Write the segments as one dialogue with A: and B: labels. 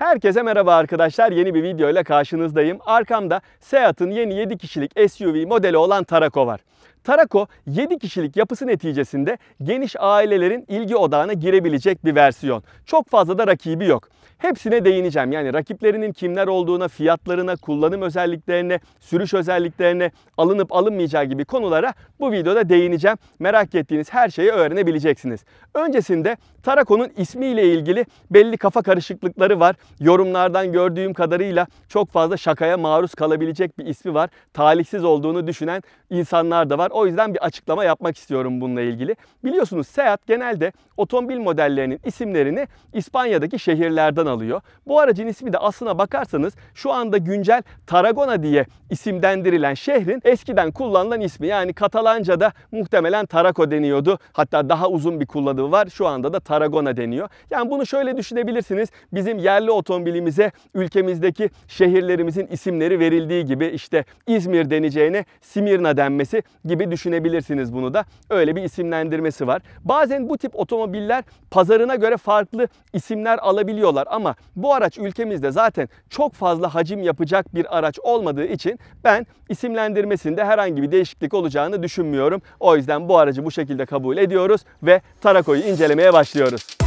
A: Herkese merhaba arkadaşlar. Yeni bir videoyla karşınızdayım. Arkamda Seat'ın yeni 7 kişilik SUV modeli olan Tarako var. Tarako 7 kişilik yapısı neticesinde geniş ailelerin ilgi odağına girebilecek bir versiyon. Çok fazla da rakibi yok. Hepsine değineceğim. Yani rakiplerinin kimler olduğuna, fiyatlarına, kullanım özelliklerine, sürüş özelliklerine, alınıp alınmayacağı gibi konulara bu videoda değineceğim. Merak ettiğiniz her şeyi öğrenebileceksiniz. Öncesinde Tarakon'un ismiyle ilgili belli kafa karışıklıkları var. Yorumlardan gördüğüm kadarıyla çok fazla şakaya maruz kalabilecek bir ismi var. Talihsiz olduğunu düşünen insanlar da var. O yüzden bir açıklama yapmak istiyorum bununla ilgili. Biliyorsunuz Seat genelde otomobil modellerinin isimlerini İspanya'daki şehirlerden alıyor. Bu aracın ismi de aslına bakarsanız şu anda güncel Tarragona diye isimlendirilen şehrin eskiden kullanılan ismi. Yani Katalanca'da muhtemelen Tarako deniyordu. Hatta daha uzun bir kullanımı var. Şu anda da Tarragona deniyor. Yani bunu şöyle düşünebilirsiniz. Bizim yerli otomobilimize ülkemizdeki şehirlerimizin isimleri verildiği gibi işte İzmir deneceğine Simirna denmesi gibi düşünebilirsiniz bunu da. Öyle bir isimlendirmesi var. Bazen bu tip otomobiller pazarına göre farklı isimler alabiliyorlar ama ama bu araç ülkemizde zaten çok fazla hacim yapacak bir araç olmadığı için ben isimlendirmesinde herhangi bir değişiklik olacağını düşünmüyorum. O yüzden bu aracı bu şekilde kabul ediyoruz ve Tarako'yu incelemeye başlıyoruz.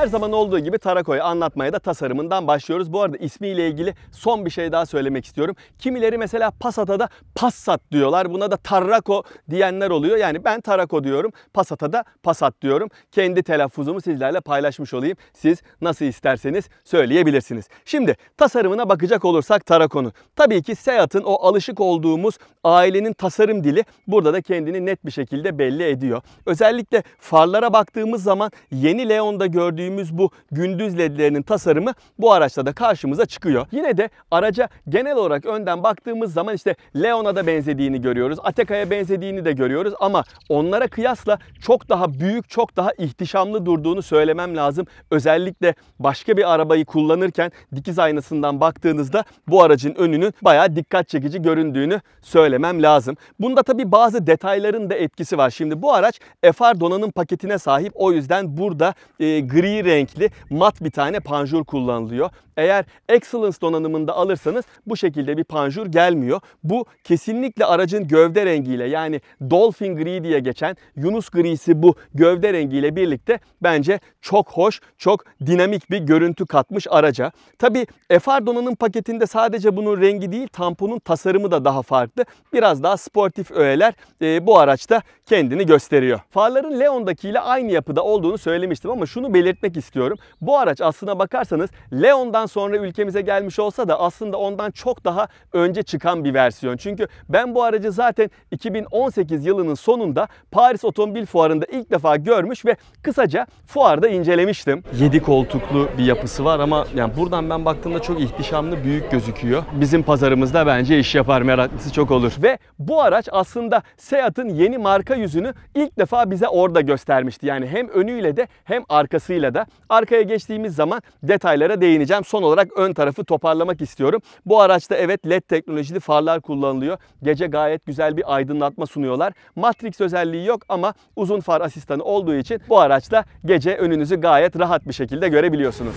A: Her zaman olduğu gibi Tarako'yu anlatmaya da tasarımından başlıyoruz. Bu arada ismiyle ilgili son bir şey daha söylemek istiyorum. Kimileri mesela Passat'a Passat diyorlar. Buna da Tarako diyenler oluyor. Yani ben Tarako diyorum. Passat'a da Passat diyorum. Kendi telaffuzumu sizlerle paylaşmış olayım. Siz nasıl isterseniz söyleyebilirsiniz. Şimdi tasarımına bakacak olursak Tarako'nun. Tabii ki Seat'ın o alışık olduğumuz ailenin tasarım dili burada da kendini net bir şekilde belli ediyor. Özellikle farlara baktığımız zaman yeni Leon'da gördüğümüz gördüğümüz bu gündüz ledlerinin tasarımı bu araçta da karşımıza çıkıyor. Yine de araca genel olarak önden baktığımız zaman işte Leon'a da benzediğini görüyoruz. Ateca'ya benzediğini de görüyoruz ama onlara kıyasla çok daha büyük, çok daha ihtişamlı durduğunu söylemem lazım. Özellikle başka bir arabayı kullanırken dikiz aynasından baktığınızda bu aracın önünün bayağı dikkat çekici göründüğünü söylemem lazım. Bunda tabi bazı detayların da etkisi var. Şimdi bu araç FR donanım paketine sahip. O yüzden burada e, gri gri renkli mat bir tane panjur kullanılıyor. Eğer Excellence donanımında alırsanız bu şekilde bir panjur gelmiyor. Bu kesinlikle aracın gövde rengiyle yani Dolphin Gri diye geçen Yunus Grisi bu gövde rengiyle birlikte bence çok hoş, çok dinamik bir görüntü katmış araca. Tabi FR donanım paketinde sadece bunun rengi değil tamponun tasarımı da daha farklı. Biraz daha sportif öğeler e, bu araçta kendini gösteriyor. Farların Leon'daki ile aynı yapıda olduğunu söylemiştim ama şunu belirtmek istiyorum. Bu araç aslına bakarsanız Leon'dan sonra ülkemize gelmiş olsa da aslında ondan çok daha önce çıkan bir versiyon. Çünkü ben bu aracı zaten 2018 yılının sonunda Paris Otomobil Fuarı'nda ilk defa görmüş ve kısaca fuarda incelemiştim. 7 koltuklu bir yapısı var ama yani buradan ben baktığımda çok ihtişamlı büyük gözüküyor. Bizim pazarımızda bence iş yapar meraklısı çok olur. Ve bu araç aslında Seat'ın yeni marka yüzünü ilk defa bize orada göstermişti. Yani hem önüyle de hem arkasıyla da. Arkaya geçtiğimiz zaman detaylara değineceğim. Son son olarak ön tarafı toparlamak istiyorum. Bu araçta evet LED teknolojili farlar kullanılıyor. Gece gayet güzel bir aydınlatma sunuyorlar. Matrix özelliği yok ama uzun far asistanı olduğu için bu araçta gece önünüzü gayet rahat bir şekilde görebiliyorsunuz.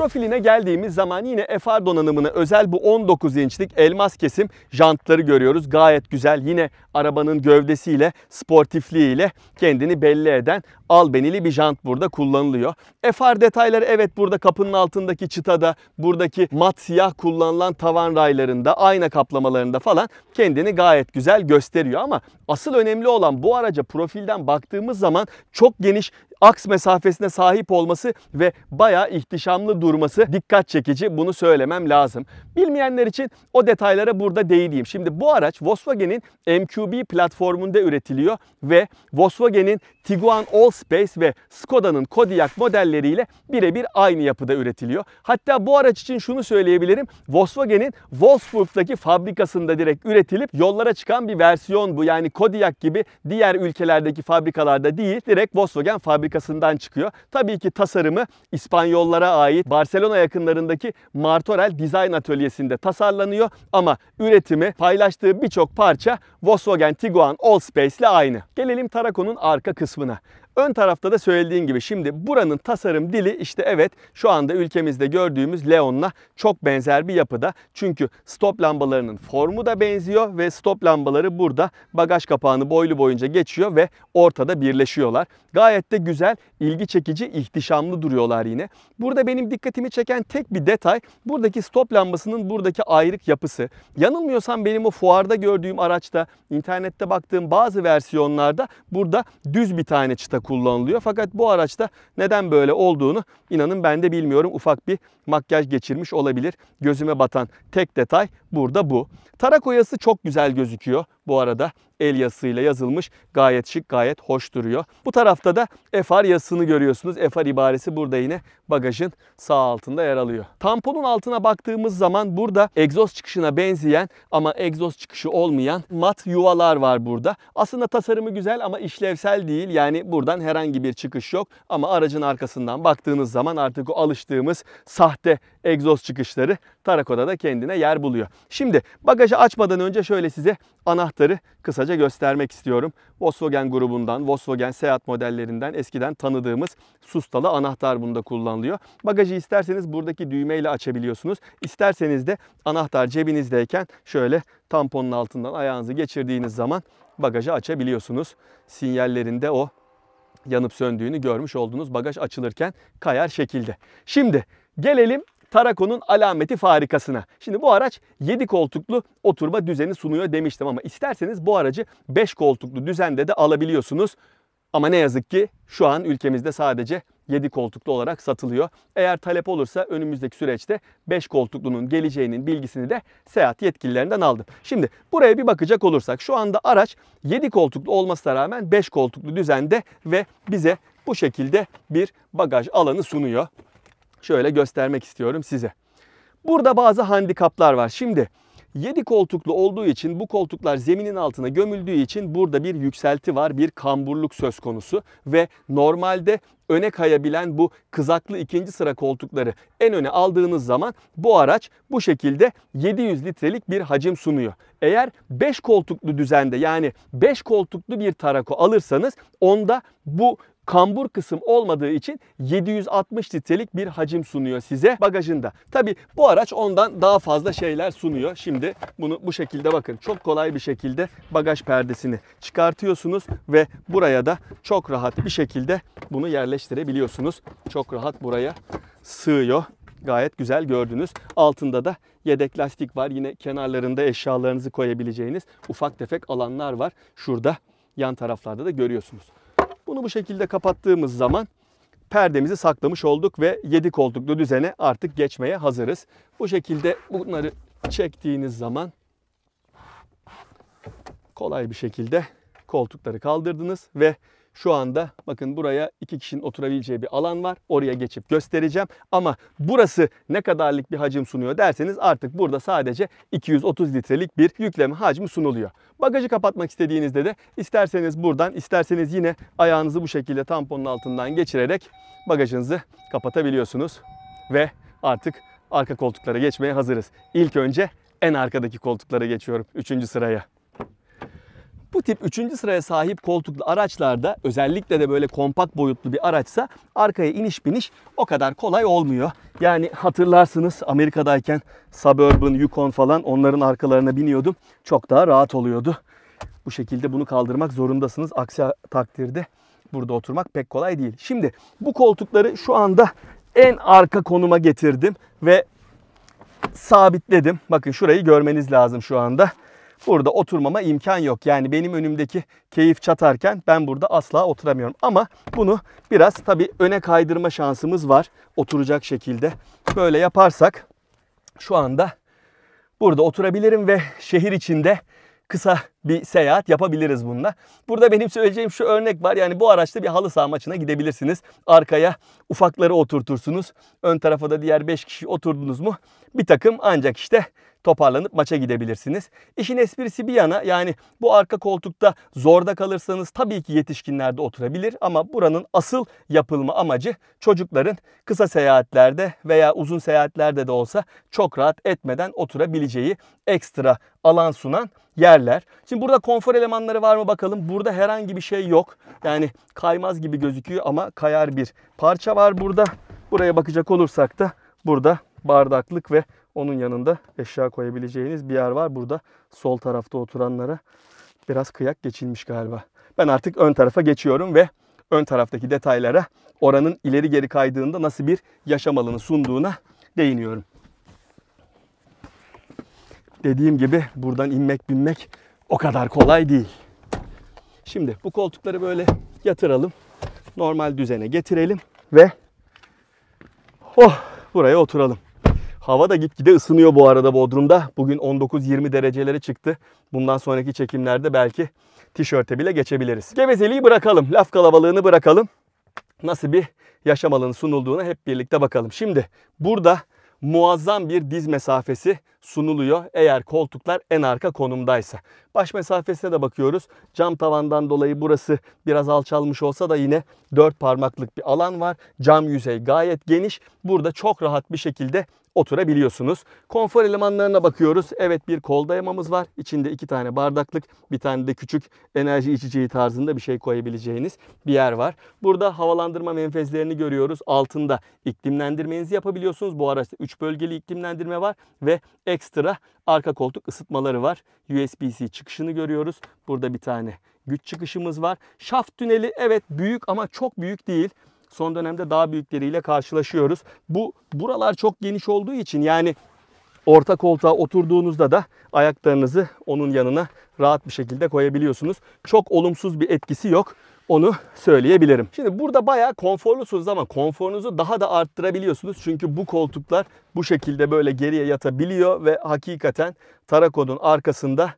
A: Profiline geldiğimiz zaman yine FR donanımına özel bu 19 inçlik elmas kesim jantları görüyoruz. Gayet güzel yine arabanın gövdesiyle, sportifliğiyle kendini belli eden albenili bir jant burada kullanılıyor. FR detayları evet burada kapının altındaki çıtada, buradaki mat siyah kullanılan tavan raylarında, ayna kaplamalarında falan kendini gayet güzel gösteriyor ama asıl önemli olan bu araca profilden baktığımız zaman çok geniş aks mesafesine sahip olması ve bayağı ihtişamlı durması dikkat çekici. Bunu söylemem lazım. Bilmeyenler için o detaylara burada değineyim. Şimdi bu araç Volkswagen'in MQB platformunda üretiliyor ve Volkswagen'in Tiguan All Space ve Skoda'nın Kodiaq modelleriyle birebir aynı yapıda üretiliyor. Hatta bu araç için şunu söyleyebilirim. Volkswagen'in Wolfsburg'daki fabrikasında direkt üretilip yollara çıkan bir versiyon bu. Yani Kodiaq gibi diğer ülkelerdeki fabrikalarda değil direkt Volkswagen fabrikasından çıkıyor. Tabii ki tasarımı İspanyollara ait Barcelona yakınlarındaki Martorell Design Atölyesi'nde tasarlanıyor ama üretimi paylaştığı birçok parça Volkswagen Tiguan Allspace ile aynı. Gelelim Tarakon'un arka kısmına. Ön tarafta da söylediğim gibi şimdi buranın tasarım dili işte evet şu anda ülkemizde gördüğümüz Leon'la çok benzer bir yapıda. Çünkü stop lambalarının formu da benziyor ve stop lambaları burada bagaj kapağını boylu boyunca geçiyor ve ortada birleşiyorlar. Gayet de güzel, ilgi çekici, ihtişamlı duruyorlar yine. Burada benim dikkatimi çeken tek bir detay buradaki stop lambasının buradaki ayrık yapısı. Yanılmıyorsam benim o fuarda gördüğüm araçta, internette baktığım bazı versiyonlarda burada düz bir tane çıta kullanılıyor. Fakat bu araçta neden böyle olduğunu inanın ben de bilmiyorum. Ufak bir makyaj geçirmiş olabilir. Gözüme batan tek detay burada bu. Tarak oyası çok güzel gözüküyor bu arada el yazısıyla yazılmış. Gayet şık, gayet hoş duruyor. Bu tarafta da FR yazısını görüyorsunuz. FR ibaresi burada yine bagajın sağ altında yer alıyor. Tamponun altına baktığımız zaman burada egzoz çıkışına benzeyen ama egzoz çıkışı olmayan mat yuvalar var burada. Aslında tasarımı güzel ama işlevsel değil. Yani buradan herhangi bir çıkış yok. Ama aracın arkasından baktığınız zaman artık o alıştığımız sahte egzoz çıkışları Tarakoda da kendine yer buluyor. Şimdi bagajı açmadan önce şöyle size anahtarı kısaca göstermek istiyorum. Volkswagen grubundan, Volkswagen Seat modellerinden eskiden tanıdığımız sustalı anahtar bunda kullanılıyor. Bagajı isterseniz buradaki düğmeyle açabiliyorsunuz. İsterseniz de anahtar cebinizdeyken şöyle tamponun altından ayağınızı geçirdiğiniz zaman bagajı açabiliyorsunuz. Sinyallerinde o yanıp söndüğünü görmüş olduğunuz bagaj açılırken kayar şekilde. Şimdi gelelim Tarakon'un alameti farikasına. Şimdi bu araç 7 koltuklu oturma düzeni sunuyor demiştim ama isterseniz bu aracı 5 koltuklu düzende de alabiliyorsunuz. Ama ne yazık ki şu an ülkemizde sadece 7 koltuklu olarak satılıyor. Eğer talep olursa önümüzdeki süreçte 5 koltuklunun geleceğinin bilgisini de seyahat yetkililerinden aldım. Şimdi buraya bir bakacak olursak şu anda araç 7 koltuklu olmasına rağmen 5 koltuklu düzende ve bize bu şekilde bir bagaj alanı sunuyor şöyle göstermek istiyorum size. Burada bazı handikaplar var. Şimdi 7 koltuklu olduğu için bu koltuklar zeminin altına gömüldüğü için burada bir yükselti var, bir kamburluk söz konusu ve normalde öne kayabilen bu kızaklı ikinci sıra koltukları en öne aldığınız zaman bu araç bu şekilde 700 litrelik bir hacim sunuyor. Eğer 5 koltuklu düzende yani 5 koltuklu bir Tarako alırsanız onda bu kambur kısım olmadığı için 760 litrelik bir hacim sunuyor size bagajında. Tabi bu araç ondan daha fazla şeyler sunuyor. Şimdi bunu bu şekilde bakın. Çok kolay bir şekilde bagaj perdesini çıkartıyorsunuz ve buraya da çok rahat bir şekilde bunu yerleştirebiliyorsunuz. Çok rahat buraya sığıyor gayet güzel gördünüz. Altında da yedek lastik var. Yine kenarlarında eşyalarınızı koyabileceğiniz ufak tefek alanlar var. Şurada yan taraflarda da görüyorsunuz. Bunu bu şekilde kapattığımız zaman perdemizi saklamış olduk ve 7 koltuklu düzene artık geçmeye hazırız. Bu şekilde bunları çektiğiniz zaman kolay bir şekilde koltukları kaldırdınız ve şu anda bakın buraya iki kişinin oturabileceği bir alan var. Oraya geçip göstereceğim. Ama burası ne kadarlık bir hacim sunuyor derseniz artık burada sadece 230 litrelik bir yükleme hacmi sunuluyor. Bagajı kapatmak istediğinizde de isterseniz buradan isterseniz yine ayağınızı bu şekilde tamponun altından geçirerek bagajınızı kapatabiliyorsunuz. Ve artık arka koltuklara geçmeye hazırız. İlk önce en arkadaki koltuklara geçiyorum üçüncü sıraya. Bu tip 3. sıraya sahip koltuklu araçlarda özellikle de böyle kompakt boyutlu bir araçsa arkaya iniş biniş o kadar kolay olmuyor. Yani hatırlarsınız Amerika'dayken Suburban, Yukon falan onların arkalarına biniyordum. Çok daha rahat oluyordu. Bu şekilde bunu kaldırmak zorundasınız. Aksi takdirde burada oturmak pek kolay değil. Şimdi bu koltukları şu anda en arka konuma getirdim ve sabitledim. Bakın şurayı görmeniz lazım şu anda burada oturmama imkan yok. Yani benim önümdeki keyif çatarken ben burada asla oturamıyorum. Ama bunu biraz tabii öne kaydırma şansımız var oturacak şekilde. Böyle yaparsak şu anda burada oturabilirim ve şehir içinde kısa bir seyahat yapabiliriz bununla. Burada benim söyleyeceğim şu örnek var. Yani bu araçta bir halı saha maçına gidebilirsiniz. Arkaya ufakları oturtursunuz. Ön tarafa da diğer 5 kişi oturdunuz mu bir takım ancak işte toparlanıp maça gidebilirsiniz. İşin esprisi bir yana yani bu arka koltukta zorda kalırsanız tabii ki yetişkinler de oturabilir ama buranın asıl yapılma amacı çocukların kısa seyahatlerde veya uzun seyahatlerde de olsa çok rahat etmeden oturabileceği ekstra alan sunan yerler. Şimdi burada konfor elemanları var mı bakalım. Burada herhangi bir şey yok. Yani kaymaz gibi gözüküyor ama kayar bir parça var burada. Buraya bakacak olursak da burada bardaklık ve onun yanında eşya koyabileceğiniz bir yer var. Burada sol tarafta oturanlara biraz kıyak geçilmiş galiba. Ben artık ön tarafa geçiyorum ve ön taraftaki detaylara oranın ileri geri kaydığında nasıl bir yaşam alanı sunduğuna değiniyorum. Dediğim gibi buradan inmek binmek o kadar kolay değil. Şimdi bu koltukları böyle yatıralım. Normal düzene getirelim ve oh buraya oturalım. Hava da gitgide ısınıyor bu arada Bodrum'da. Bugün 19-20 derecelere çıktı. Bundan sonraki çekimlerde belki tişörte bile geçebiliriz. Gevezeliği bırakalım, laf kalabalığını bırakalım. Nasıl bir yaşam alanı sunulduğuna hep birlikte bakalım. Şimdi burada muazzam bir diz mesafesi sunuluyor eğer koltuklar en arka konumdaysa. Baş mesafesine de bakıyoruz. Cam tavandan dolayı burası biraz alçalmış olsa da yine 4 parmaklık bir alan var. Cam yüzey gayet geniş. Burada çok rahat bir şekilde oturabiliyorsunuz. Konfor elemanlarına bakıyoruz. Evet bir kol dayamamız var. İçinde iki tane bardaklık, bir tane de küçük enerji içeceği tarzında bir şey koyabileceğiniz bir yer var. Burada havalandırma menfezlerini görüyoruz. Altında iklimlendirmenizi yapabiliyorsunuz. Bu araçta 3 bölgeli iklimlendirme var ve ekstra arka koltuk ısıtmaları var. USB-C çıkışını görüyoruz. Burada bir tane güç çıkışımız var. Şaft tüneli evet büyük ama çok büyük değil son dönemde daha büyükleriyle karşılaşıyoruz. Bu buralar çok geniş olduğu için yani orta koltuğa oturduğunuzda da ayaklarınızı onun yanına rahat bir şekilde koyabiliyorsunuz. Çok olumsuz bir etkisi yok. Onu söyleyebilirim. Şimdi burada bayağı konforlusunuz ama konforunuzu daha da arttırabiliyorsunuz. Çünkü bu koltuklar bu şekilde böyle geriye yatabiliyor ve hakikaten Tarakon'un arkasında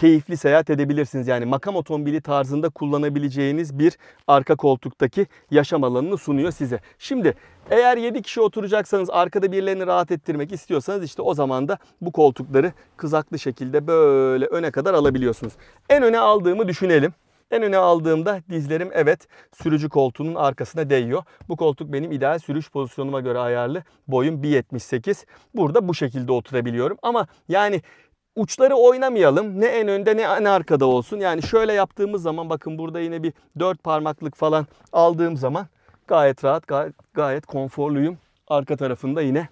A: keyifli seyahat edebilirsiniz. Yani makam otomobili tarzında kullanabileceğiniz bir arka koltuktaki yaşam alanını sunuyor size. Şimdi eğer 7 kişi oturacaksanız arkada birilerini rahat ettirmek istiyorsanız işte o zaman da bu koltukları kızaklı şekilde böyle öne kadar alabiliyorsunuz. En öne aldığımı düşünelim. En öne aldığımda dizlerim evet sürücü koltuğunun arkasına değiyor. Bu koltuk benim ideal sürüş pozisyonuma göre ayarlı. Boyum 1.78. Burada bu şekilde oturabiliyorum. Ama yani uçları oynamayalım. Ne en önde ne en arkada olsun. Yani şöyle yaptığımız zaman bakın burada yine bir dört parmaklık falan aldığım zaman gayet rahat gayet, gayet konforluyum. Arka tarafında yine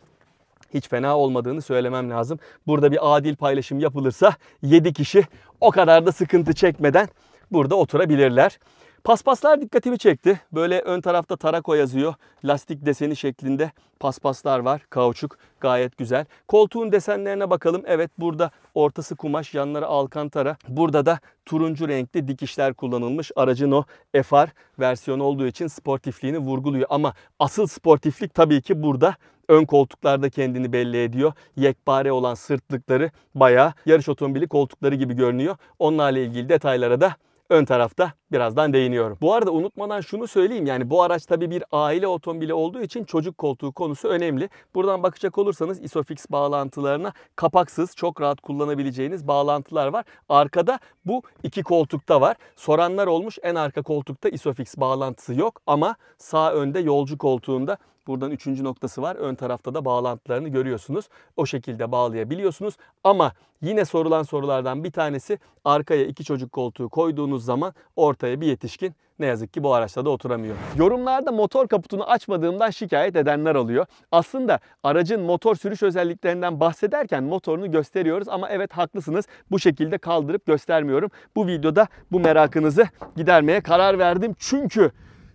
A: hiç fena olmadığını söylemem lazım. Burada bir adil paylaşım yapılırsa 7 kişi o kadar da sıkıntı çekmeden burada oturabilirler. Paspaslar dikkatimi çekti. Böyle ön tarafta Tarako yazıyor. Lastik deseni şeklinde paspaslar var. Kauçuk gayet güzel. Koltuğun desenlerine bakalım. Evet burada ortası kumaş, yanları alkantara. Burada da turuncu renkli dikişler kullanılmış. Aracın o FR versiyonu olduğu için sportifliğini vurguluyor. Ama asıl sportiflik tabii ki burada ön koltuklarda kendini belli ediyor. Yekpare olan sırtlıkları bayağı yarış otomobili koltukları gibi görünüyor. Onlarla ilgili detaylara da ön tarafta birazdan değiniyorum. Bu arada unutmadan şunu söyleyeyim yani bu araç tabi bir aile otomobili olduğu için çocuk koltuğu konusu önemli. Buradan bakacak olursanız Isofix bağlantılarına kapaksız çok rahat kullanabileceğiniz bağlantılar var. Arkada bu iki koltukta var. Soranlar olmuş en arka koltukta Isofix bağlantısı yok ama sağ önde yolcu koltuğunda Buradan üçüncü noktası var. Ön tarafta da bağlantılarını görüyorsunuz. O şekilde bağlayabiliyorsunuz. Ama yine sorulan sorulardan bir tanesi arkaya iki çocuk koltuğu koyduğunuz zaman orta ortaya bir yetişkin ne yazık ki bu araçta da oturamıyor. Yorumlarda motor kaputunu açmadığımdan şikayet edenler oluyor. Aslında aracın motor sürüş özelliklerinden bahsederken motorunu gösteriyoruz ama evet haklısınız bu şekilde kaldırıp göstermiyorum. Bu videoda bu merakınızı gidermeye karar verdim çünkü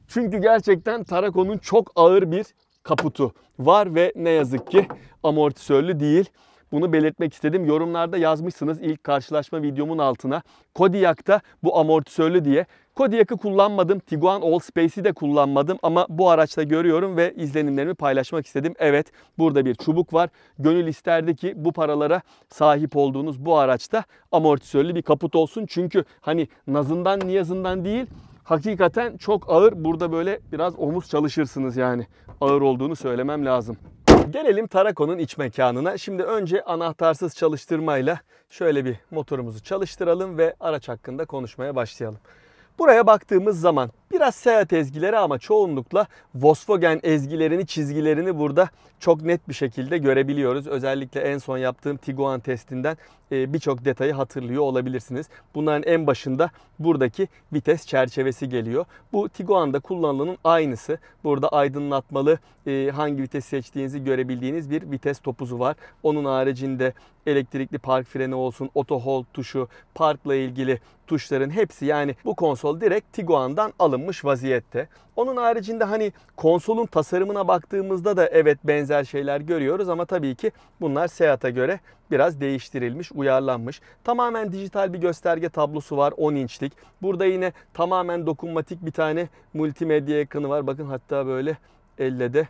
A: çünkü gerçekten Tarakon'un çok ağır bir kaputu var ve ne yazık ki amortisörlü değil. Bunu belirtmek istedim. Yorumlarda yazmışsınız ilk karşılaşma videomun altına. Kodiak'ta bu amortisörlü diye. Kodiak'ı kullanmadım. Tiguan All Space'i de kullanmadım ama bu araçta görüyorum ve izlenimlerimi paylaşmak istedim. Evet burada bir çubuk var. Gönül isterdi ki bu paralara sahip olduğunuz bu araçta amortisörlü bir kaput olsun. Çünkü hani nazından niyazından değil hakikaten çok ağır. Burada böyle biraz omuz çalışırsınız yani. Ağır olduğunu söylemem lazım. Gelelim Tarakon'un iç mekanına. Şimdi önce anahtarsız çalıştırmayla şöyle bir motorumuzu çalıştıralım ve araç hakkında konuşmaya başlayalım. Buraya baktığımız zaman biraz seyahat ezgileri ama çoğunlukla Volkswagen ezgilerini, çizgilerini burada çok net bir şekilde görebiliyoruz. Özellikle en son yaptığım Tiguan testinden e, birçok detayı hatırlıyor olabilirsiniz. Bunların en başında buradaki vites çerçevesi geliyor. Bu Tiguan'da kullanılanın aynısı. Burada aydınlatmalı e, hangi vites seçtiğinizi görebildiğiniz bir vites topuzu var. Onun haricinde elektrikli park freni olsun, auto hold tuşu, parkla ilgili tuşların hepsi yani bu konsol direkt Tiguan'dan alınmış vaziyette. Onun haricinde hani konsolun tasarımına baktığımızda da evet benzer şeyler görüyoruz ama tabii ki bunlar Seat'a göre biraz değiştirilmiş, uyarlanmış. Tamamen dijital bir gösterge tablosu var 10 inçlik. Burada yine tamamen dokunmatik bir tane multimedya ekranı var. Bakın hatta böyle elle de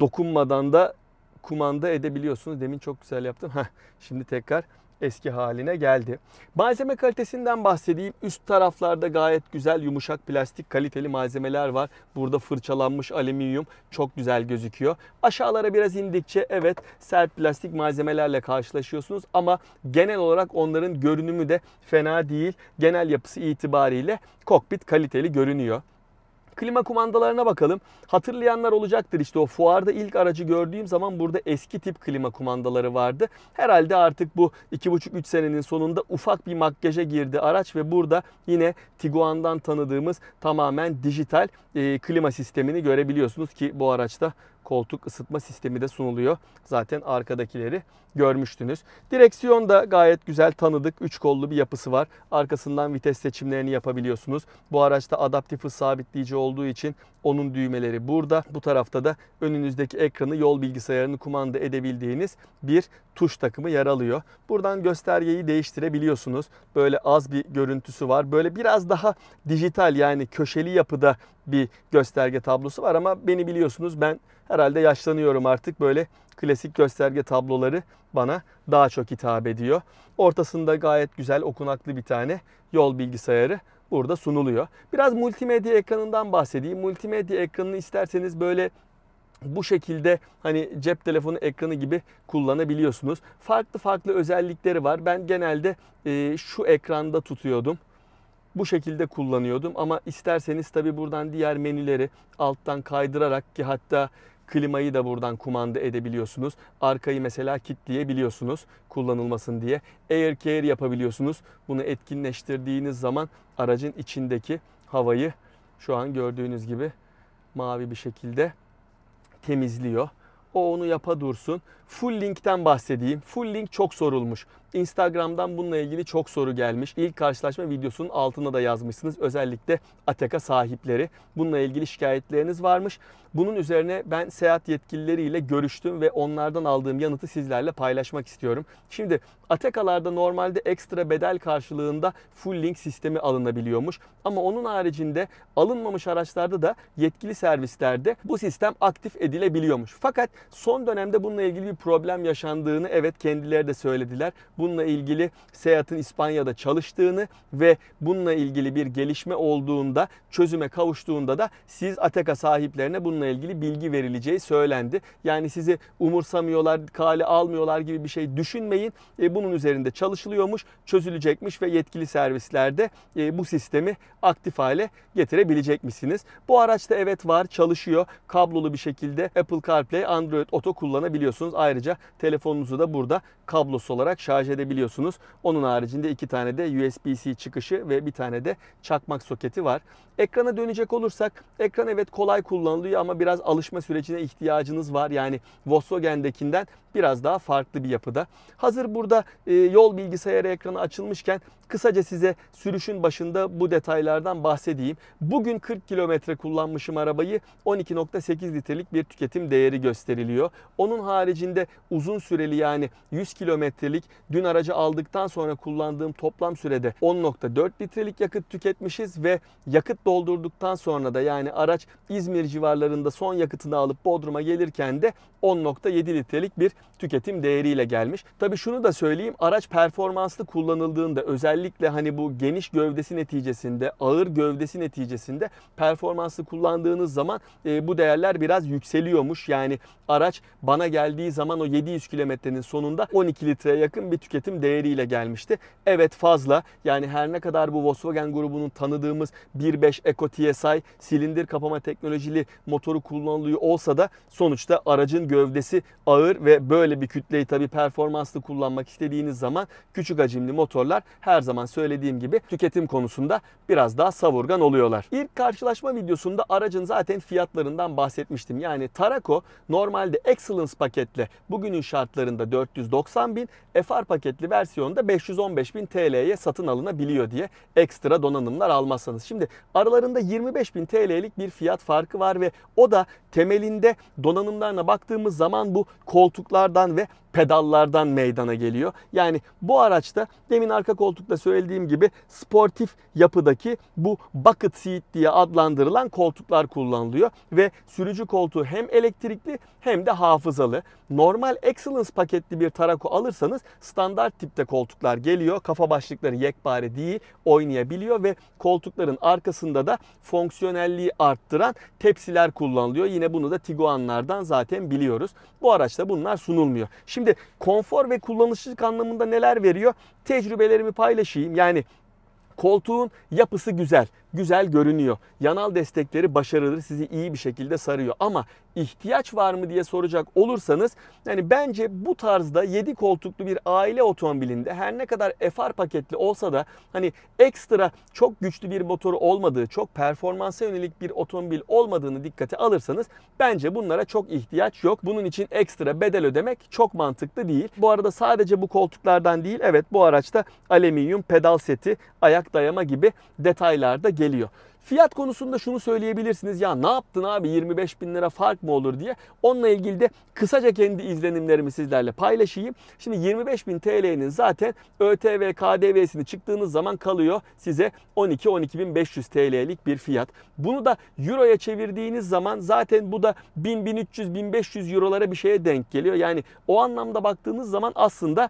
A: dokunmadan da kumanda edebiliyorsunuz. Demin çok güzel yaptım. Heh, şimdi tekrar eski haline geldi. Malzeme kalitesinden bahsedeyim. Üst taraflarda gayet güzel yumuşak plastik kaliteli malzemeler var. Burada fırçalanmış alüminyum çok güzel gözüküyor. Aşağılara biraz indikçe evet sert plastik malzemelerle karşılaşıyorsunuz ama genel olarak onların görünümü de fena değil. Genel yapısı itibariyle kokpit kaliteli görünüyor klima kumandalarına bakalım. Hatırlayanlar olacaktır işte o fuarda ilk aracı gördüğüm zaman burada eski tip klima kumandaları vardı. Herhalde artık bu 2,5-3 senenin sonunda ufak bir makyaja girdi araç ve burada yine Tiguan'dan tanıdığımız tamamen dijital e, klima sistemini görebiliyorsunuz ki bu araçta koltuk ısıtma sistemi de sunuluyor. Zaten arkadakileri görmüştünüz. Direksiyon da gayet güzel tanıdık. Üç kollu bir yapısı var. Arkasından vites seçimlerini yapabiliyorsunuz. Bu araçta adaptif hız sabitleyici olduğu için onun düğmeleri burada. Bu tarafta da önünüzdeki ekranı yol bilgisayarını kumanda edebildiğiniz bir tuş takımı yer alıyor. Buradan göstergeyi değiştirebiliyorsunuz. Böyle az bir görüntüsü var. Böyle biraz daha dijital yani köşeli yapıda bir gösterge tablosu var ama beni biliyorsunuz ben herhalde yaşlanıyorum artık böyle klasik gösterge tabloları bana daha çok hitap ediyor. Ortasında gayet güzel okunaklı bir tane yol bilgisayarı burada sunuluyor. Biraz multimedya ekranından bahsedeyim. Multimedya ekranını isterseniz böyle bu şekilde hani cep telefonu ekranı gibi kullanabiliyorsunuz. Farklı farklı özellikleri var. Ben genelde e, şu ekranda tutuyordum bu şekilde kullanıyordum ama isterseniz tabi buradan diğer menüleri alttan kaydırarak ki hatta klimayı da buradan kumanda edebiliyorsunuz. Arkayı mesela kilitleyebiliyorsunuz kullanılmasın diye. Air Care yapabiliyorsunuz. Bunu etkinleştirdiğiniz zaman aracın içindeki havayı şu an gördüğünüz gibi mavi bir şekilde temizliyor. O onu yapa dursun. Full linkten bahsedeyim. Full link çok sorulmuş. Instagram'dan bununla ilgili çok soru gelmiş. İlk karşılaşma videosunun altına da yazmışsınız. Özellikle Ateka sahipleri. Bununla ilgili şikayetleriniz varmış. Bunun üzerine ben seyahat yetkilileriyle görüştüm ve onlardan aldığım yanıtı sizlerle paylaşmak istiyorum. Şimdi Atekalarda normalde ekstra bedel karşılığında full link sistemi alınabiliyormuş. Ama onun haricinde alınmamış araçlarda da yetkili servislerde bu sistem aktif edilebiliyormuş. Fakat son dönemde bununla ilgili bir problem yaşandığını evet kendileri de söylediler. Bununla ilgili Seat'ın İspanya'da çalıştığını ve bununla ilgili bir gelişme olduğunda çözüme kavuştuğunda da siz Ateka sahiplerine bununla ilgili bilgi verileceği söylendi. Yani sizi umursamıyorlar, kale almıyorlar gibi bir şey düşünmeyin. E, bunun üzerinde çalışılıyormuş, çözülecekmiş ve yetkili servislerde e, bu sistemi aktif hale getirebilecek misiniz? Bu araçta evet var, çalışıyor. Kablolu bir şekilde Apple CarPlay, Android Auto kullanabiliyorsunuz. Ayrıca telefonunuzu da burada kablosu olarak şarj edebiliyorsunuz. Onun haricinde iki tane de USB-C çıkışı ve bir tane de çakmak soketi var. Ekrana dönecek olursak ekran evet kolay kullanılıyor ama biraz alışma sürecine ihtiyacınız var. Yani Volkswagen'dekinden biraz daha farklı bir yapıda. Hazır burada e, yol bilgisayarı ekranı açılmışken kısaca size sürüşün başında bu detaylardan bahsedeyim. Bugün 40 kilometre kullanmışım arabayı 12.8 litrelik bir tüketim değeri gösteriliyor. Onun haricinde de uzun süreli yani 100 kilometrelik dün aracı aldıktan sonra kullandığım toplam sürede 10.4 litrelik yakıt tüketmişiz ve yakıt doldurduktan sonra da yani araç İzmir civarlarında son yakıtını alıp Bodrum'a gelirken de 10.7 litrelik bir tüketim değeriyle gelmiş. Tabi şunu da söyleyeyim araç performanslı kullanıldığında özellikle hani bu geniş gövdesi neticesinde ağır gövdesi neticesinde performanslı kullandığınız zaman e, bu değerler biraz yükseliyormuş. Yani araç bana geldiği zaman zaman o 700 kilometrenin sonunda 12 litreye yakın bir tüketim değeriyle gelmişti. Evet fazla yani her ne kadar bu Volkswagen grubunun tanıdığımız 1.5 Eco TSI silindir kapama teknolojili motoru kullanılıyor olsa da sonuçta aracın gövdesi ağır ve böyle bir kütleyi tabi performanslı kullanmak istediğiniz zaman küçük hacimli motorlar her zaman söylediğim gibi tüketim konusunda biraz daha savurgan oluyorlar. İlk karşılaşma videosunda aracın zaten fiyatlarından bahsetmiştim. Yani Tarako normalde Excellence paketle bugünün şartlarında 490 bin, FR paketli versiyonda 515 bin TL'ye satın alınabiliyor diye ekstra donanımlar almazsanız. Şimdi aralarında 25 bin TL'lik bir fiyat farkı var ve o da temelinde donanımlarına baktığımız zaman bu koltuklardan ve pedallardan meydana geliyor. Yani bu araçta demin arka koltukta söylediğim gibi sportif yapıdaki bu bucket seat diye adlandırılan koltuklar kullanılıyor ve sürücü koltuğu hem elektrikli hem de hafızalı. Normal Excellence paketli bir Tarako alırsanız standart tipte koltuklar geliyor. Kafa başlıkları yekpare değil oynayabiliyor ve koltukların arkasında da fonksiyonelliği arttıran tepsiler kullanılıyor. Yine bunu da Tiguan'lardan zaten biliyoruz. Bu araçta bunlar sunulmuyor. Şimdi Şimdi konfor ve kullanışlık anlamında neler veriyor? Tecrübelerimi paylaşayım. Yani koltuğun yapısı güzel güzel görünüyor. Yanal destekleri başarılı, sizi iyi bir şekilde sarıyor. Ama ihtiyaç var mı diye soracak olursanız yani bence bu tarzda 7 koltuklu bir aile otomobilinde her ne kadar FR paketli olsa da hani ekstra çok güçlü bir motoru olmadığı, çok performansa yönelik bir otomobil olmadığını dikkate alırsanız bence bunlara çok ihtiyaç yok. Bunun için ekstra bedel ödemek çok mantıklı değil. Bu arada sadece bu koltuklardan değil evet bu araçta alüminyum pedal seti, ayak dayama gibi detaylarda geliyor. Fiyat konusunda şunu söyleyebilirsiniz ya ne yaptın abi 25 bin lira fark mı olur diye. Onunla ilgili de kısaca kendi izlenimlerimi sizlerle paylaşayım. Şimdi 25 bin TL'nin zaten ÖTV KDV'sini çıktığınız zaman kalıyor size 12-12.500 TL'lik bir fiyat. Bunu da Euro'ya çevirdiğiniz zaman zaten bu da 1000-1300-1500 Euro'lara bir şeye denk geliyor. Yani o anlamda baktığınız zaman aslında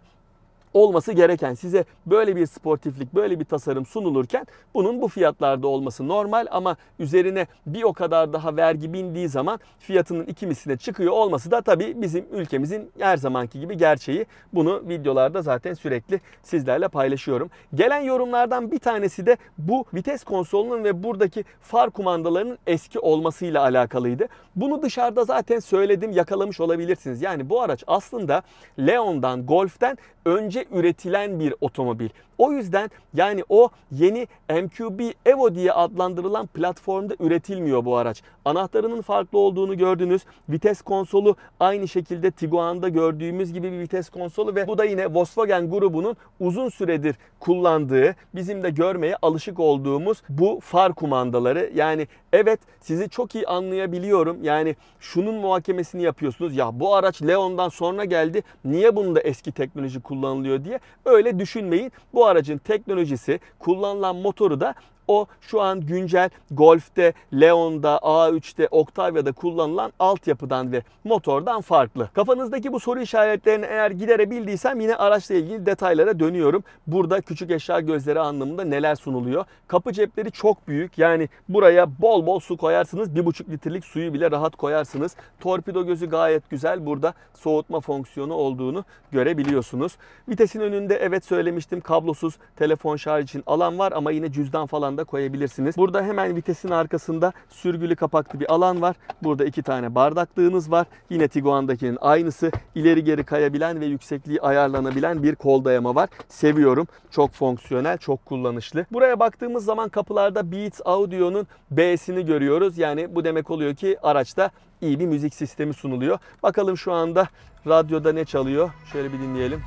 A: olması gereken size böyle bir sportiflik, böyle bir tasarım sunulurken bunun bu fiyatlarda olması normal ama üzerine bir o kadar daha vergi bindiği zaman fiyatının iki çıkıyor olması da tabii bizim ülkemizin her zamanki gibi gerçeği. Bunu videolarda zaten sürekli sizlerle paylaşıyorum. Gelen yorumlardan bir tanesi de bu vites konsolunun ve buradaki far kumandalarının eski olmasıyla alakalıydı. Bunu dışarıda zaten söyledim yakalamış olabilirsiniz. Yani bu araç aslında Leon'dan, Golf'ten önce önce üretilen bir otomobil. O yüzden yani o yeni MQB Evo diye adlandırılan platformda üretilmiyor bu araç. Anahtarının farklı olduğunu gördünüz. Vites konsolu aynı şekilde Tiguan'da gördüğümüz gibi bir vites konsolu ve bu da yine Volkswagen grubunun uzun süredir kullandığı, bizim de görmeye alışık olduğumuz bu far kumandaları. Yani evet sizi çok iyi anlayabiliyorum. Yani şunun muhakemesini yapıyorsunuz. Ya bu araç Leon'dan sonra geldi. Niye bunda eski teknoloji kullanılıyor? oluyor diye öyle düşünmeyin. Bu aracın teknolojisi, kullanılan motoru da o şu an güncel Golf'te, Leon'da, A3'te, Octavia'da kullanılan altyapıdan ve motordan farklı. Kafanızdaki bu soru işaretlerini eğer giderebildiysem yine araçla ilgili detaylara dönüyorum. Burada küçük eşya gözleri anlamında neler sunuluyor. Kapı cepleri çok büyük. Yani buraya bol bol su koyarsınız. 1,5 litrelik suyu bile rahat koyarsınız. Torpido gözü gayet güzel. Burada soğutma fonksiyonu olduğunu görebiliyorsunuz. Vitesin önünde evet söylemiştim kablosuz telefon şarj için alan var ama yine cüzdan falan da da koyabilirsiniz. Burada hemen vitesin arkasında sürgülü kapaklı bir alan var. Burada iki tane bardaklığınız var. Yine Tiguan'dakinin aynısı. İleri geri kayabilen ve yüksekliği ayarlanabilen bir kol dayama var. Seviyorum. Çok fonksiyonel, çok kullanışlı. Buraya baktığımız zaman kapılarda Beats Audio'nun B'sini görüyoruz. Yani bu demek oluyor ki araçta iyi bir müzik sistemi sunuluyor. Bakalım şu anda radyoda ne çalıyor? Şöyle bir dinleyelim.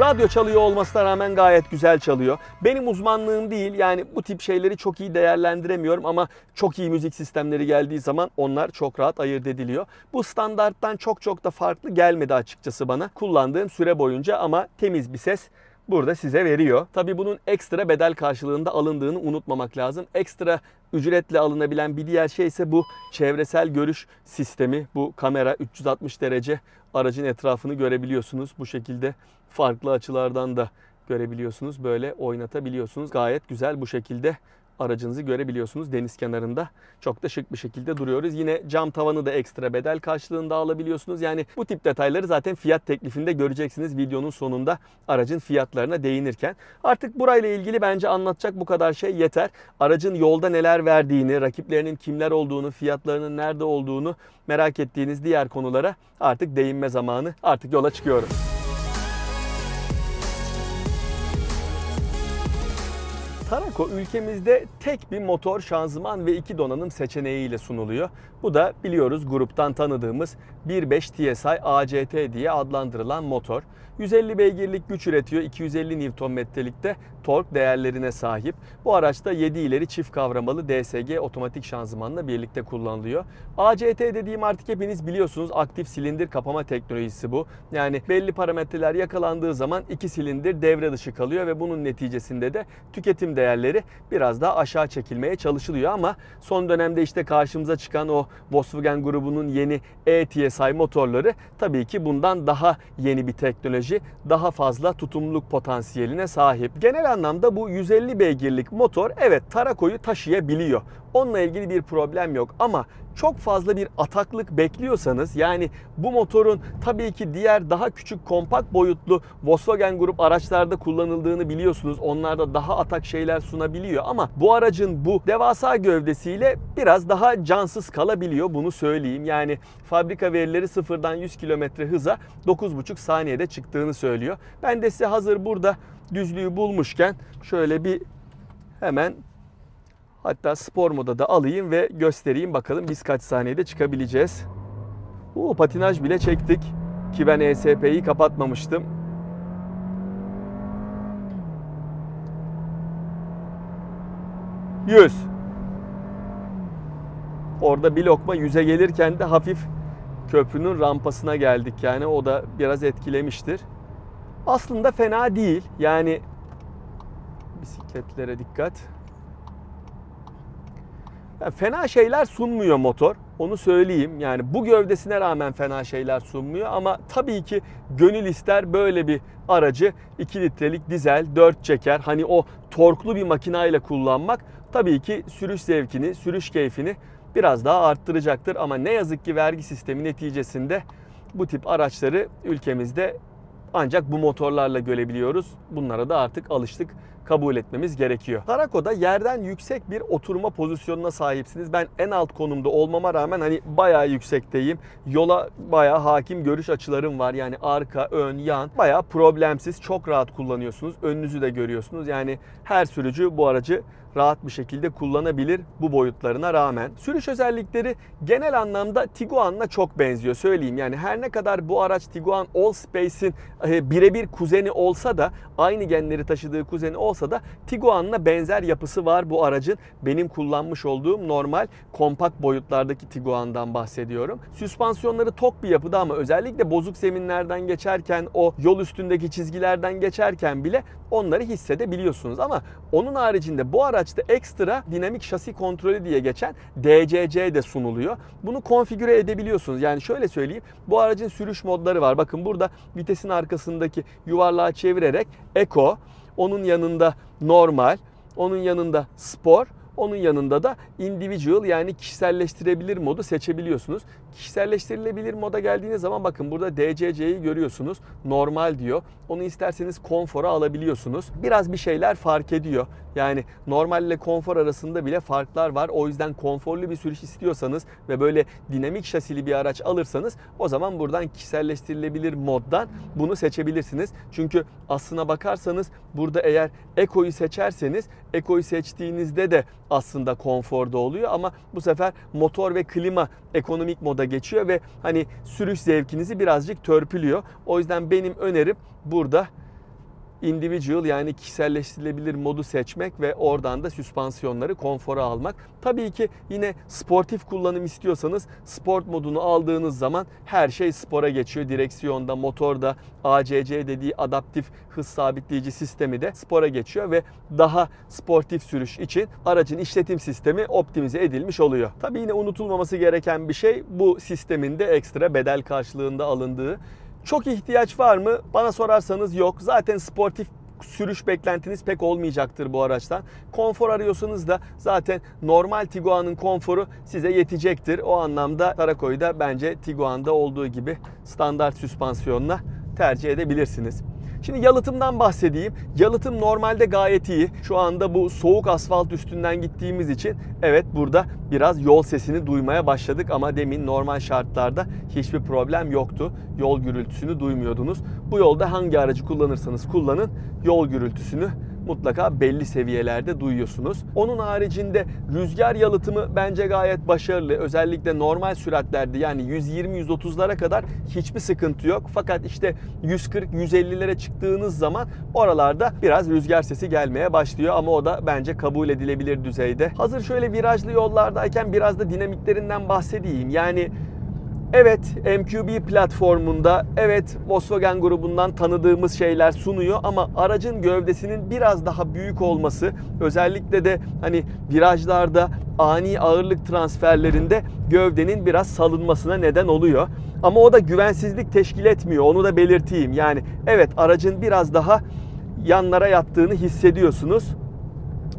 A: Radyo çalıyor olmasına rağmen gayet güzel çalıyor. Benim uzmanlığım değil yani bu tip şeyleri çok iyi değerlendiremiyorum ama çok iyi müzik sistemleri geldiği zaman onlar çok rahat ayırt ediliyor. Bu standarttan çok çok da farklı gelmedi açıkçası bana kullandığım süre boyunca ama temiz bir ses burada size veriyor. Tabi bunun ekstra bedel karşılığında alındığını unutmamak lazım. Ekstra ücretle alınabilen bir diğer şey ise bu çevresel görüş sistemi. Bu kamera 360 derece aracın etrafını görebiliyorsunuz. Bu şekilde farklı açılardan da görebiliyorsunuz. Böyle oynatabiliyorsunuz. Gayet güzel bu şekilde aracınızı görebiliyorsunuz deniz kenarında. Çok da şık bir şekilde duruyoruz. Yine cam tavanı da ekstra bedel karşılığında alabiliyorsunuz. Yani bu tip detayları zaten fiyat teklifinde göreceksiniz videonun sonunda aracın fiyatlarına değinirken. Artık burayla ilgili bence anlatacak bu kadar şey yeter. Aracın yolda neler verdiğini, rakiplerinin kimler olduğunu, fiyatlarının nerede olduğunu merak ettiğiniz diğer konulara artık değinme zamanı. Artık yola çıkıyorum. Tarako ülkemizde tek bir motor, şanzıman ve iki donanım seçeneğiyle sunuluyor. Bu da biliyoruz gruptan tanıdığımız 1.5 TSI ACT diye adlandırılan motor. 150 beygirlik güç üretiyor 250 Nm'likte tork değerlerine sahip. Bu araçta 7 ileri çift kavramalı DSG otomatik şanzımanla birlikte kullanılıyor. ACT dediğim artık hepiniz biliyorsunuz aktif silindir kapama teknolojisi bu. Yani belli parametreler yakalandığı zaman iki silindir devre dışı kalıyor ve bunun neticesinde de tüketim değerleri biraz daha aşağı çekilmeye çalışılıyor ama son dönemde işte karşımıza çıkan o Volkswagen grubunun yeni e-TSI motorları tabii ki bundan daha yeni bir teknoloji, daha fazla tutumluluk potansiyeline sahip. Genel anlamda bu 150 beygirlik motor evet Tarako'yu taşıyabiliyor. Onunla ilgili bir problem yok ama çok fazla bir ataklık bekliyorsanız yani bu motorun tabii ki diğer daha küçük kompakt boyutlu Volkswagen grup araçlarda kullanıldığını biliyorsunuz. Onlarda daha atak şeyler sunabiliyor ama bu aracın bu devasa gövdesiyle biraz daha cansız kalabiliyor bunu söyleyeyim. Yani fabrika verileri sıfırdan 100 km hıza 9,5 saniyede çıktığını söylüyor. Ben de size hazır burada düzlüğü bulmuşken şöyle bir hemen hatta spor moda da alayım ve göstereyim bakalım biz kaç saniyede çıkabileceğiz. Uuu patinaj bile çektik ki ben ESP'yi kapatmamıştım. Yüz. Orada bir lokma yüze gelirken de hafif köprünün rampasına geldik yani o da biraz etkilemiştir. Aslında fena değil. Yani bisikletlere dikkat. Yani fena şeyler sunmuyor motor. Onu söyleyeyim. Yani bu gövdesine rağmen fena şeyler sunmuyor ama tabii ki gönül ister böyle bir aracı 2 litrelik dizel 4 çeker hani o torklu bir makinayla kullanmak tabii ki sürüş zevkini, sürüş keyfini biraz daha arttıracaktır ama ne yazık ki vergi sistemi neticesinde bu tip araçları ülkemizde ancak bu motorlarla görebiliyoruz. Bunlara da artık alıştık kabul etmemiz gerekiyor. Tarako'da yerden yüksek bir oturma pozisyonuna sahipsiniz. Ben en alt konumda olmama rağmen hani bayağı yüksekteyim. Yola bayağı hakim görüş açılarım var. Yani arka, ön, yan bayağı problemsiz çok rahat kullanıyorsunuz. Önünüzü de görüyorsunuz. Yani her sürücü bu aracı rahat bir şekilde kullanabilir bu boyutlarına rağmen. Sürüş özellikleri genel anlamda Tiguan'la çok benziyor söyleyeyim. Yani her ne kadar bu araç Tiguan All Space'in e, birebir kuzeni olsa da aynı genleri taşıdığı kuzeni olsa da Tiguan'la benzer yapısı var bu aracın. Benim kullanmış olduğum normal kompakt boyutlardaki Tiguan'dan bahsediyorum. Süspansiyonları tok bir yapıda ama özellikle bozuk zeminlerden geçerken o yol üstündeki çizgilerden geçerken bile onları hissedebiliyorsunuz. Ama onun haricinde bu araç araçta ekstra dinamik şasi kontrolü diye geçen DCC de sunuluyor. Bunu konfigüre edebiliyorsunuz. Yani şöyle söyleyeyim. Bu aracın sürüş modları var. Bakın burada vitesin arkasındaki yuvarlağı çevirerek Eco, onun yanında normal, onun yanında spor, onun yanında da individual yani kişiselleştirebilir modu seçebiliyorsunuz. Kişiselleştirilebilir moda geldiğiniz zaman bakın burada DCC'yi görüyorsunuz. Normal diyor. Onu isterseniz konfora alabiliyorsunuz. Biraz bir şeyler fark ediyor. Yani normal ile konfor arasında bile farklar var. O yüzden konforlu bir sürüş istiyorsanız ve böyle dinamik şasili bir araç alırsanız o zaman buradan kişiselleştirilebilir moddan bunu seçebilirsiniz. Çünkü aslına bakarsanız burada eğer Eko'yu seçerseniz Eko'yu seçtiğinizde de aslında konforda oluyor ama bu sefer motor ve klima ekonomik moda da geçiyor ve hani sürüş zevkinizi birazcık törpülüyor. O yüzden benim önerim burada individual yani kişiselleştirilebilir modu seçmek ve oradan da süspansiyonları konfora almak. Tabii ki yine sportif kullanım istiyorsanız sport modunu aldığınız zaman her şey spora geçiyor. Direksiyonda, motorda, ACC dediği adaptif hız sabitleyici sistemi de spora geçiyor ve daha sportif sürüş için aracın işletim sistemi optimize edilmiş oluyor. Tabii yine unutulmaması gereken bir şey bu sistemin de ekstra bedel karşılığında alındığı çok ihtiyaç var mı? Bana sorarsanız yok. Zaten sportif sürüş beklentiniz pek olmayacaktır bu araçtan. Konfor arıyorsanız da zaten normal Tiguan'ın konforu size yetecektir. O anlamda Tarakoy'u bence Tiguan'da olduğu gibi standart süspansiyonla tercih edebilirsiniz. Şimdi yalıtımdan bahsedeyim. Yalıtım normalde gayet iyi. Şu anda bu soğuk asfalt üstünden gittiğimiz için evet burada biraz yol sesini duymaya başladık ama demin normal şartlarda hiçbir problem yoktu. Yol gürültüsünü duymuyordunuz. Bu yolda hangi aracı kullanırsanız kullanın yol gürültüsünü mutlaka belli seviyelerde duyuyorsunuz. Onun haricinde rüzgar yalıtımı bence gayet başarılı. Özellikle normal süratlerde yani 120-130'lara kadar hiçbir sıkıntı yok. Fakat işte 140-150'lere çıktığınız zaman oralarda biraz rüzgar sesi gelmeye başlıyor ama o da bence kabul edilebilir düzeyde. Hazır şöyle virajlı yollardayken biraz da dinamiklerinden bahsedeyim. Yani Evet MQB platformunda evet Volkswagen grubundan tanıdığımız şeyler sunuyor ama aracın gövdesinin biraz daha büyük olması özellikle de hani virajlarda ani ağırlık transferlerinde gövdenin biraz salınmasına neden oluyor. Ama o da güvensizlik teşkil etmiyor onu da belirteyim. Yani evet aracın biraz daha yanlara yattığını hissediyorsunuz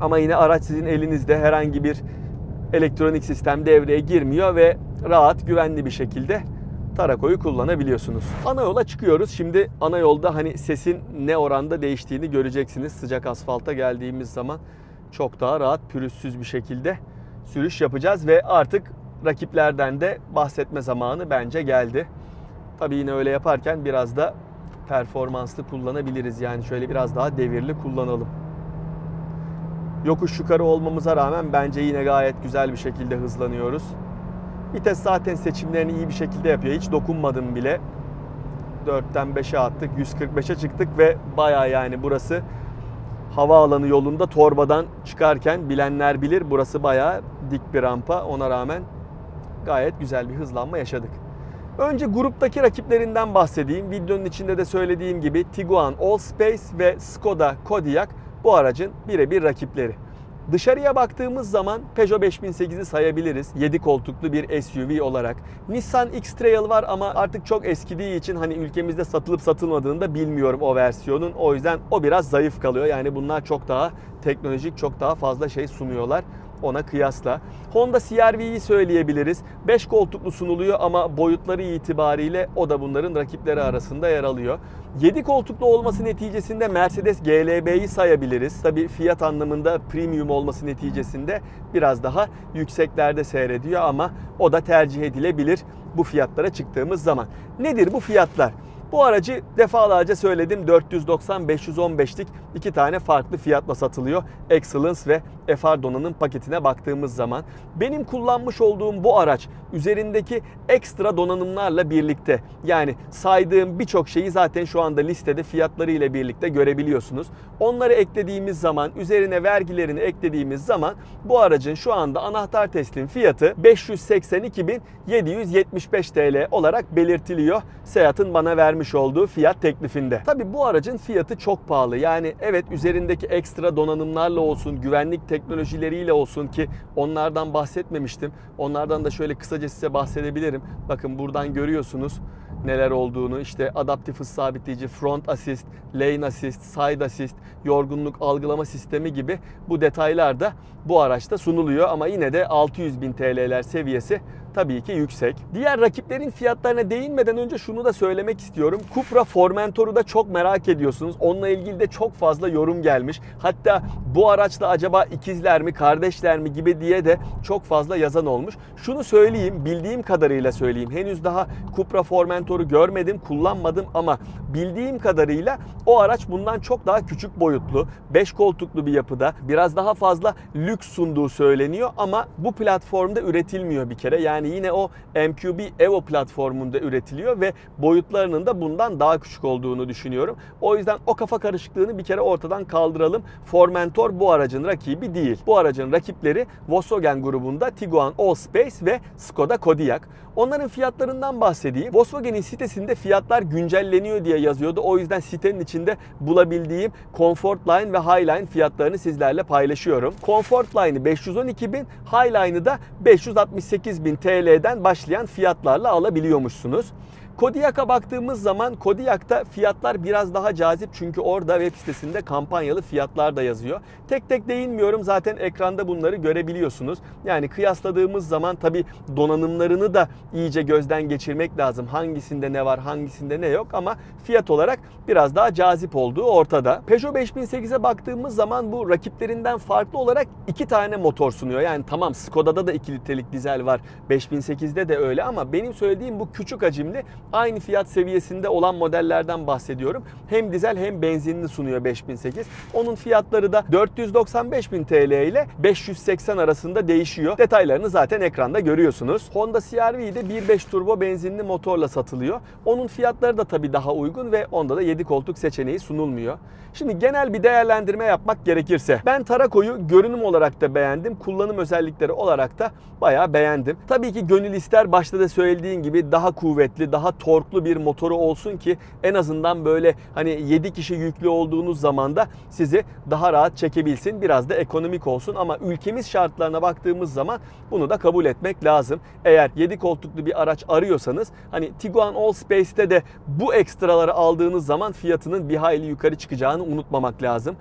A: ama yine araç sizin elinizde herhangi bir elektronik sistem devreye girmiyor ve rahat güvenli bir şekilde Tarako'yu kullanabiliyorsunuz. Ana yola çıkıyoruz. Şimdi ana yolda hani sesin ne oranda değiştiğini göreceksiniz. Sıcak asfalta geldiğimiz zaman çok daha rahat pürüzsüz bir şekilde sürüş yapacağız ve artık rakiplerden de bahsetme zamanı bence geldi. Tabii yine öyle yaparken biraz da performanslı kullanabiliriz. Yani şöyle biraz daha devirli kullanalım. Yokuş yukarı olmamıza rağmen bence yine gayet güzel bir şekilde hızlanıyoruz. Vites zaten seçimlerini iyi bir şekilde yapıyor. Hiç dokunmadım bile. 4'ten 5'e attık. 145'e çıktık ve baya yani burası havaalanı yolunda torbadan çıkarken bilenler bilir burası baya dik bir rampa. Ona rağmen gayet güzel bir hızlanma yaşadık. Önce gruptaki rakiplerinden bahsedeyim. Videonun içinde de söylediğim gibi Tiguan Allspace ve Skoda Kodiaq bu aracın birebir rakipleri. Dışarıya baktığımız zaman Peugeot 5008'i sayabiliriz. 7 koltuklu bir SUV olarak. Nissan X-Trail var ama artık çok eskidiği için hani ülkemizde satılıp satılmadığını da bilmiyorum o versiyonun. O yüzden o biraz zayıf kalıyor. Yani bunlar çok daha teknolojik, çok daha fazla şey sunuyorlar ona kıyasla. Honda CR-V'yi söyleyebiliriz. 5 koltuklu sunuluyor ama boyutları itibariyle o da bunların rakipleri arasında yer alıyor. 7 koltuklu olması neticesinde Mercedes GLB'yi sayabiliriz. Tabi fiyat anlamında premium olması neticesinde biraz daha yükseklerde seyrediyor ama o da tercih edilebilir bu fiyatlara çıktığımız zaman. Nedir bu fiyatlar? Bu aracı defalarca söyledim 490-515'lik iki tane farklı fiyatla satılıyor. Excellence ve FR donanım paketine baktığımız zaman benim kullanmış olduğum bu araç üzerindeki ekstra donanımlarla birlikte yani saydığım birçok şeyi zaten şu anda listede fiyatları ile birlikte görebiliyorsunuz. Onları eklediğimiz zaman üzerine vergilerini eklediğimiz zaman bu aracın şu anda anahtar teslim fiyatı 582.775 TL olarak belirtiliyor. Seat'ın bana vermiş olduğu fiyat teklifinde. Tabi bu aracın fiyatı çok pahalı. Yani evet üzerindeki ekstra donanımlarla olsun, güvenlik teknolojileriyle olsun ki onlardan bahsetmemiştim. Onlardan da şöyle kısaca size bahsedebilirim. Bakın buradan görüyorsunuz neler olduğunu. İşte adaptif hız sabitleyici, front assist, lane assist, side assist, yorgunluk algılama sistemi gibi bu detaylar da bu araçta sunuluyor. Ama yine de 600 bin TL'ler seviyesi tabii ki yüksek. Diğer rakiplerin fiyatlarına değinmeden önce şunu da söylemek istiyorum. Cupra Formentor'u da çok merak ediyorsunuz. Onunla ilgili de çok fazla yorum gelmiş. Hatta bu araçla acaba ikizler mi, kardeşler mi gibi diye de çok fazla yazan olmuş. Şunu söyleyeyim, bildiğim kadarıyla söyleyeyim. Henüz daha Cupra Formentor'u görmedim, kullanmadım ama bildiğim kadarıyla o araç bundan çok daha küçük boyutlu, 5 koltuklu bir yapıda, biraz daha fazla lüks sunduğu söyleniyor ama bu platformda üretilmiyor bir kere. Yani yani yine o MQB Evo platformunda üretiliyor ve boyutlarının da bundan daha küçük olduğunu düşünüyorum. O yüzden o kafa karışıklığını bir kere ortadan kaldıralım. Formentor bu aracın rakibi değil. Bu aracın rakipleri Volkswagen grubunda Tiguan Allspace ve Skoda Kodiaq. Onların fiyatlarından bahsedeyim. Volkswagen'in sitesinde fiyatlar güncelleniyor diye yazıyordu. O yüzden sitenin içinde bulabildiğim Comfortline ve Highline fiyatlarını sizlerle paylaşıyorum. Comfortline'ı 512 bin, Highline'ı da 568 bin TL TL'den başlayan fiyatlarla alabiliyormuşsunuz. Kodiak'a baktığımız zaman Kodiak'ta fiyatlar biraz daha cazip çünkü orada web sitesinde kampanyalı fiyatlar da yazıyor. Tek tek değinmiyorum zaten ekranda bunları görebiliyorsunuz. Yani kıyasladığımız zaman tabi donanımlarını da iyice gözden geçirmek lazım. Hangisinde ne var hangisinde ne yok ama fiyat olarak biraz daha cazip olduğu ortada. Peugeot 5008'e baktığımız zaman bu rakiplerinden farklı olarak iki tane motor sunuyor. Yani tamam Skoda'da da 2 litrelik dizel var 5008'de de öyle ama benim söylediğim bu küçük hacimli Aynı fiyat seviyesinde olan modellerden bahsediyorum. Hem dizel hem benzinli sunuyor 5008. Onun fiyatları da 495.000 TL ile 580 arasında değişiyor. Detaylarını zaten ekranda görüyorsunuz. Honda cr vde 1.5 turbo benzinli motorla satılıyor. Onun fiyatları da tabii daha uygun ve onda da 7 koltuk seçeneği sunulmuyor. Şimdi genel bir değerlendirme yapmak gerekirse ben Tarako'yu görünüm olarak da beğendim. Kullanım özellikleri olarak da bayağı beğendim. Tabii ki gönül ister başta da söylediğin gibi daha kuvvetli, daha torklu bir motoru olsun ki en azından böyle hani 7 kişi yüklü olduğunuz zaman da sizi daha rahat çekebilsin. Biraz da ekonomik olsun ama ülkemiz şartlarına baktığımız zaman bunu da kabul etmek lazım. Eğer 7 koltuklu bir araç arıyorsanız hani Tiguan All Space'te de bu ekstraları aldığınız zaman fiyatının bir hayli yukarı çıkacağını unutmamak lazım.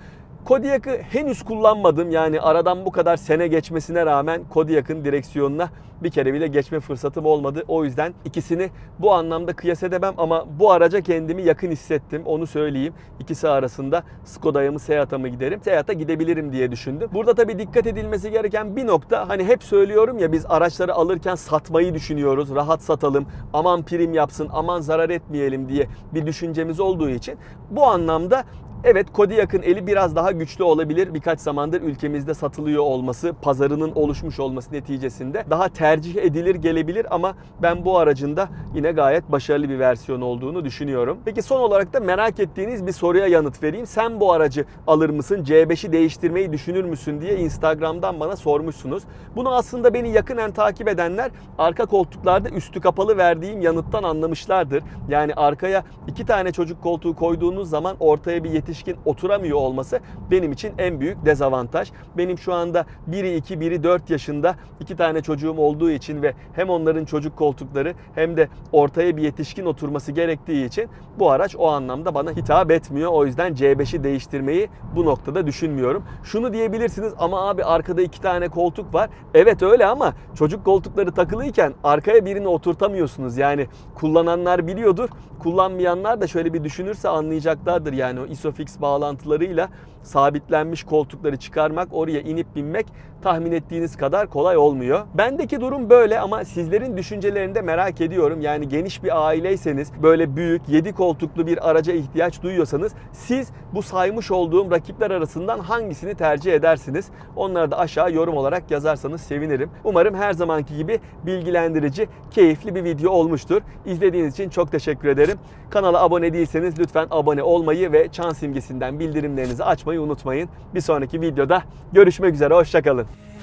A: Kodiak'ı henüz kullanmadım. Yani aradan bu kadar sene geçmesine rağmen Kodiak'ın direksiyonuna bir kere bile geçme fırsatım olmadı. O yüzden ikisini bu anlamda kıyas edemem ama bu araca kendimi yakın hissettim. Onu söyleyeyim. İkisi arasında Skoda'ya mı Seat'a mı giderim? Seat'a gidebilirim diye düşündüm. Burada tabii dikkat edilmesi gereken bir nokta hani hep söylüyorum ya biz araçları alırken satmayı düşünüyoruz. Rahat satalım. Aman prim yapsın. Aman zarar etmeyelim diye bir düşüncemiz olduğu için bu anlamda Evet Kodiak'ın eli biraz daha güçlü olabilir. Birkaç zamandır ülkemizde satılıyor olması, pazarının oluşmuş olması neticesinde daha tercih edilir gelebilir ama ben bu aracın da yine gayet başarılı bir versiyon olduğunu düşünüyorum. Peki son olarak da merak ettiğiniz bir soruya yanıt vereyim. Sen bu aracı alır mısın? C5'i değiştirmeyi düşünür müsün diye Instagram'dan bana sormuşsunuz. Bunu aslında beni yakından takip edenler arka koltuklarda üstü kapalı verdiğim yanıttan anlamışlardır. Yani arkaya iki tane çocuk koltuğu koyduğunuz zaman ortaya bir yetiş yetişkin oturamıyor olması benim için en büyük dezavantaj. Benim şu anda biri 2, biri 4 yaşında iki tane çocuğum olduğu için ve hem onların çocuk koltukları hem de ortaya bir yetişkin oturması gerektiği için bu araç o anlamda bana hitap etmiyor. O yüzden C5'i değiştirmeyi bu noktada düşünmüyorum. Şunu diyebilirsiniz ama abi arkada iki tane koltuk var. Evet öyle ama çocuk koltukları takılıyken arkaya birini oturtamıyorsunuz. Yani kullananlar biliyordur. Kullanmayanlar da şöyle bir düşünürse anlayacaklardır. Yani o isofix fix bağlantılarıyla sabitlenmiş koltukları çıkarmak, oraya inip binmek tahmin ettiğiniz kadar kolay olmuyor. Bendeki durum böyle ama sizlerin düşüncelerini de merak ediyorum. Yani geniş bir aileyseniz, böyle büyük 7 koltuklu bir araca ihtiyaç duyuyorsanız siz bu saymış olduğum rakipler arasından hangisini tercih edersiniz? Onları da aşağı yorum olarak yazarsanız sevinirim. Umarım her zamanki gibi bilgilendirici, keyifli bir video olmuştur. İzlediğiniz için çok teşekkür ederim. Kanala abone değilseniz lütfen abone olmayı ve çan simgesinden bildirimlerinizi açmayı olmayı unutmayın. Bir sonraki videoda görüşmek üzere. Hoşçakalın.